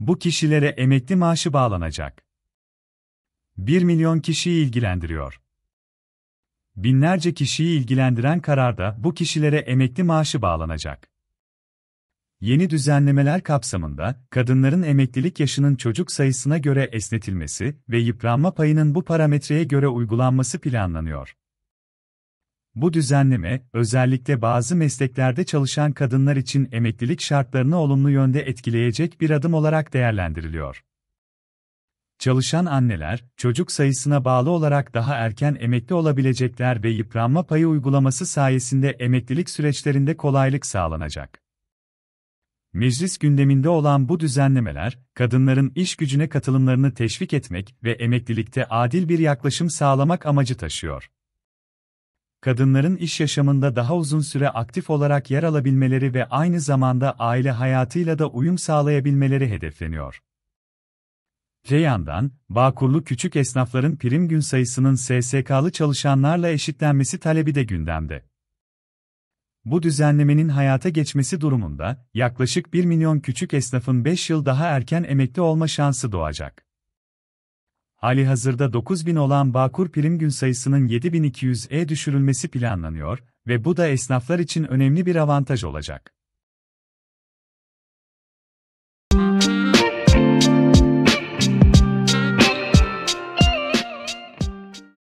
Bu kişilere emekli maaşı bağlanacak. 1 milyon kişiyi ilgilendiriyor. Binlerce kişiyi ilgilendiren kararda bu kişilere emekli maaşı bağlanacak. Yeni düzenlemeler kapsamında, kadınların emeklilik yaşının çocuk sayısına göre esnetilmesi ve yıpranma payının bu parametreye göre uygulanması planlanıyor. Bu düzenleme, özellikle bazı mesleklerde çalışan kadınlar için emeklilik şartlarını olumlu yönde etkileyecek bir adım olarak değerlendiriliyor. Çalışan anneler, çocuk sayısına bağlı olarak daha erken emekli olabilecekler ve yıpranma payı uygulaması sayesinde emeklilik süreçlerinde kolaylık sağlanacak. Meclis gündeminde olan bu düzenlemeler, kadınların iş gücüne katılımlarını teşvik etmek ve emeklilikte adil bir yaklaşım sağlamak amacı taşıyor kadınların iş yaşamında daha uzun süre aktif olarak yer alabilmeleri ve aynı zamanda aile hayatıyla da uyum sağlayabilmeleri hedefleniyor. Öte yandan, Bağkurlu küçük esnafların prim gün sayısının SSK'lı çalışanlarla eşitlenmesi talebi de gündemde. Bu düzenlemenin hayata geçmesi durumunda, yaklaşık 1 milyon küçük esnafın 5 yıl daha erken emekli olma şansı doğacak hali hazırda 9000 olan Bakur prim gün sayısının 7200'e düşürülmesi planlanıyor ve bu da esnaflar için önemli bir avantaj olacak.